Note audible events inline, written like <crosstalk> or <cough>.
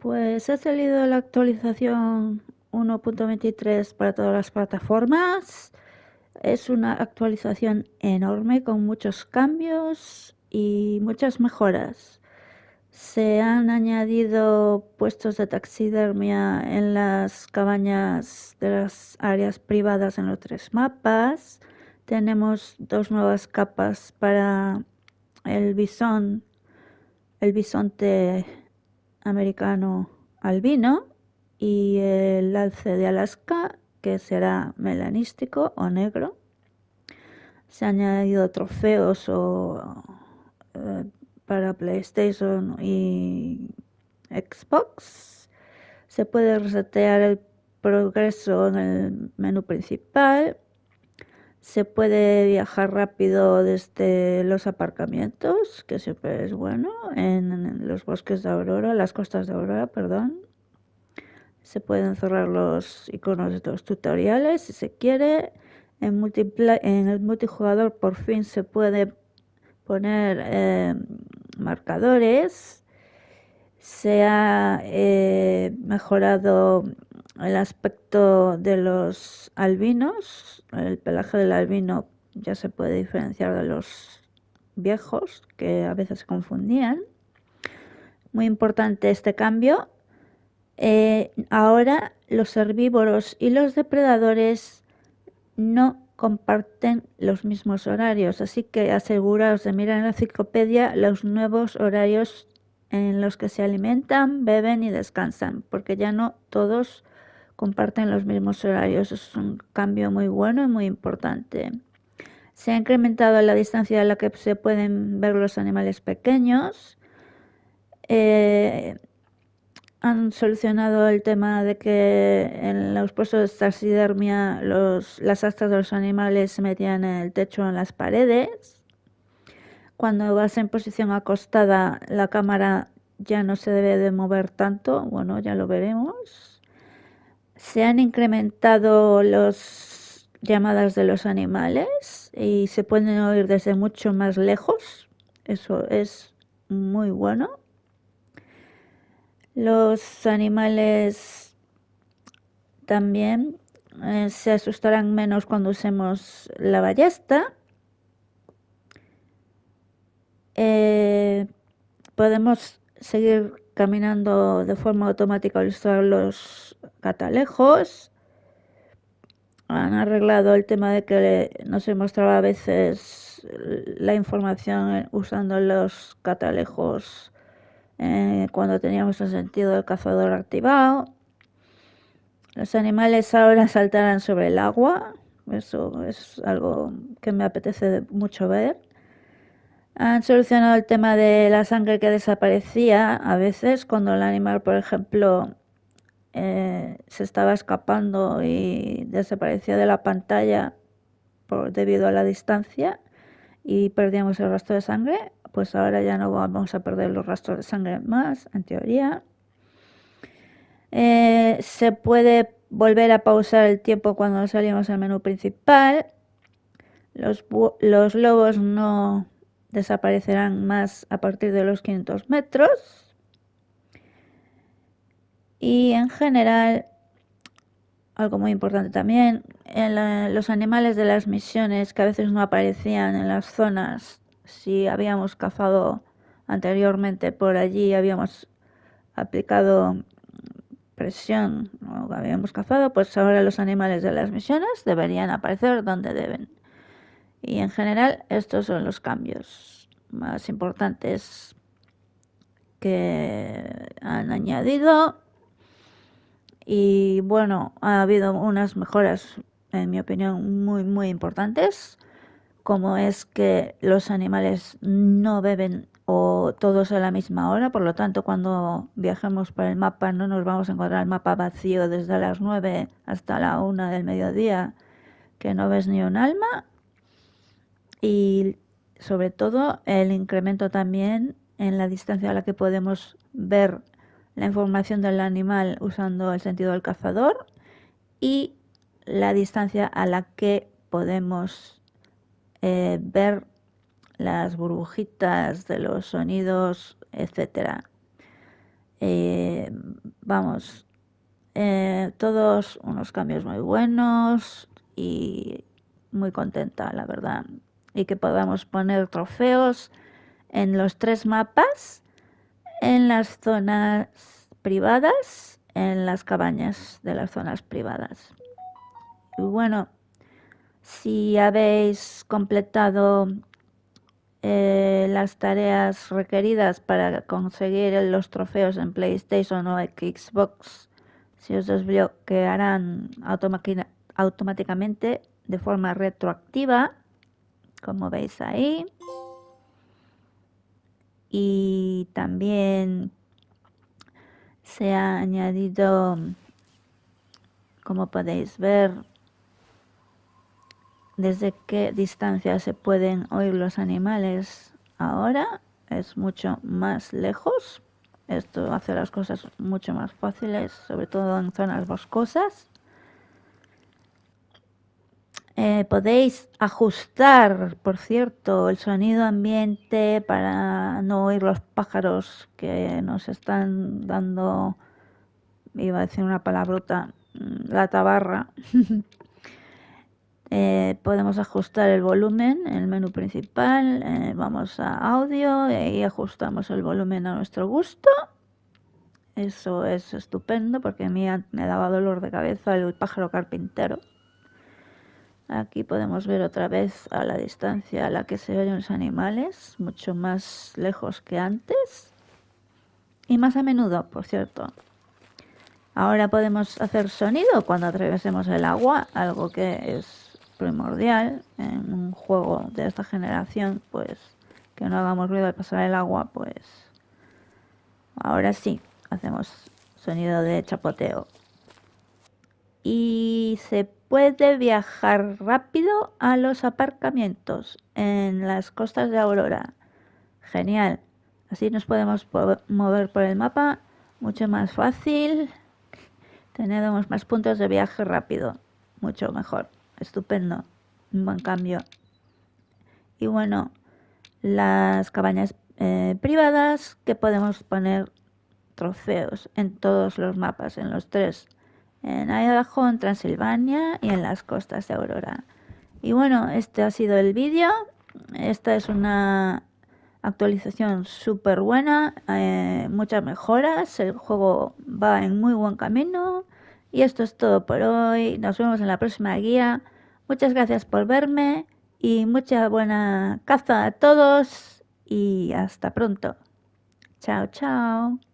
Pues ha salido la actualización 1.23 para todas las plataformas. Es una actualización enorme con muchos cambios y muchas mejoras. Se han añadido puestos de taxidermia en las cabañas de las áreas privadas en los tres mapas. Tenemos dos nuevas capas para el bisón, el bisonte americano albino y el alce de Alaska, que será melanístico o negro. Se han añadido trofeos o, eh, para PlayStation y Xbox. Se puede resetear el progreso en el menú principal se puede viajar rápido desde los aparcamientos, que siempre es bueno, en los bosques de Aurora, las costas de Aurora, perdón. Se pueden cerrar los iconos de los tutoriales si se quiere. En, en el multijugador por fin se puede poner eh, marcadores. Se ha eh, mejorado el aspecto de los albinos, el pelaje del albino ya se puede diferenciar de los viejos que a veces se confundían. Muy importante este cambio. Eh, ahora los herbívoros y los depredadores no comparten los mismos horarios, así que aseguraos de mirar en la enciclopedia los nuevos horarios en los que se alimentan, beben y descansan, porque ya no todos comparten los mismos horarios. es un cambio muy bueno y muy importante. Se ha incrementado la distancia a la que se pueden ver los animales pequeños. Eh, han solucionado el tema de que en los puestos de taxidermia las astas de los animales se metían en el techo o en las paredes. Cuando vas en posición acostada, la cámara ya no se debe de mover tanto. Bueno, ya lo veremos se han incrementado las llamadas de los animales y se pueden oír desde mucho más lejos. Eso es muy bueno. Los animales también eh, se asustarán menos cuando usemos la ballesta. Eh, podemos seguir caminando de forma automática al usar los catalejos. Han arreglado el tema de que no se mostraba a veces la información usando los catalejos eh, cuando teníamos el sentido del cazador activado. Los animales ahora saltarán sobre el agua. Eso es algo que me apetece mucho ver. Han solucionado el tema de la sangre que desaparecía a veces cuando el animal, por ejemplo, eh, se estaba escapando y desaparecía de la pantalla por, debido a la distancia y perdíamos el rastro de sangre, pues ahora ya no vamos a perder los rastros de sangre más, en teoría. Eh, se puede volver a pausar el tiempo cuando salimos al menú principal. Los, los lobos no desaparecerán más a partir de los 500 metros. Y en general, algo muy importante también, en los animales de las misiones que a veces no aparecían en las zonas, si habíamos cazado anteriormente por allí, habíamos aplicado presión o habíamos cazado, pues ahora los animales de las misiones deberían aparecer donde deben. Y en general estos son los cambios más importantes que han añadido y bueno, ha habido unas mejoras, en mi opinión, muy, muy importantes, como es que los animales no beben o todos a la misma hora, por lo tanto, cuando viajemos por el mapa no nos vamos a encontrar el mapa vacío desde las 9 hasta la 1 del mediodía, que no ves ni un alma. Y sobre todo el incremento también en la distancia a la que podemos ver la información del animal usando el sentido del cazador y la distancia a la que podemos eh, ver las burbujitas de los sonidos, etcétera. Eh, vamos, eh, todos unos cambios muy buenos y muy contenta, la verdad. Y que podamos poner trofeos en los tres mapas en las zonas privadas, en las cabañas de las zonas privadas. Y bueno, si habéis completado eh, las tareas requeridas para conseguir los trofeos en PlayStation o Xbox, si os desbloquearán automáticamente de forma retroactiva, como veis ahí y también se ha añadido, como podéis ver, desde qué distancia se pueden oír los animales ahora. Es mucho más lejos. Esto hace las cosas mucho más fáciles, sobre todo en zonas boscosas. Eh, podéis ajustar, por cierto, el sonido ambiente para no oír los pájaros que nos están dando, iba a decir una palabrota, mm, la tabarra. <laughs> Eh, podemos ajustar el volumen en el menú principal, eh, vamos a audio y ajustamos el volumen a nuestro gusto. Eso es estupendo porque a mí me daba dolor de cabeza el pájaro carpintero. Aquí podemos ver otra vez a la distancia a la que se oyen los animales, mucho más lejos que antes y más a menudo, por cierto. Ahora podemos hacer sonido cuando atravesemos el agua, algo que es primordial en un juego de esta generación, pues que no hagamos ruido al pasar el agua, pues ahora sí, hacemos sonido de chapoteo. Y y se puede viajar rápido a los aparcamientos en las costas de Aurora. Genial. Así nos podemos mover por el mapa mucho más fácil. Tenemos más puntos de viaje rápido. Mucho mejor. Estupendo. Un buen cambio. Y bueno, las cabañas eh, privadas que podemos poner trofeos en todos los mapas, en los tres en abajo en Transilvania y en las costas de Aurora. Y bueno, este ha sido el vídeo. Esta es una actualización súper buena, eh, muchas mejoras, el juego va en muy buen camino. Y esto es todo por hoy. Nos vemos en la próxima guía. Muchas gracias por verme y mucha buena caza a todos y hasta pronto. Chao, chao.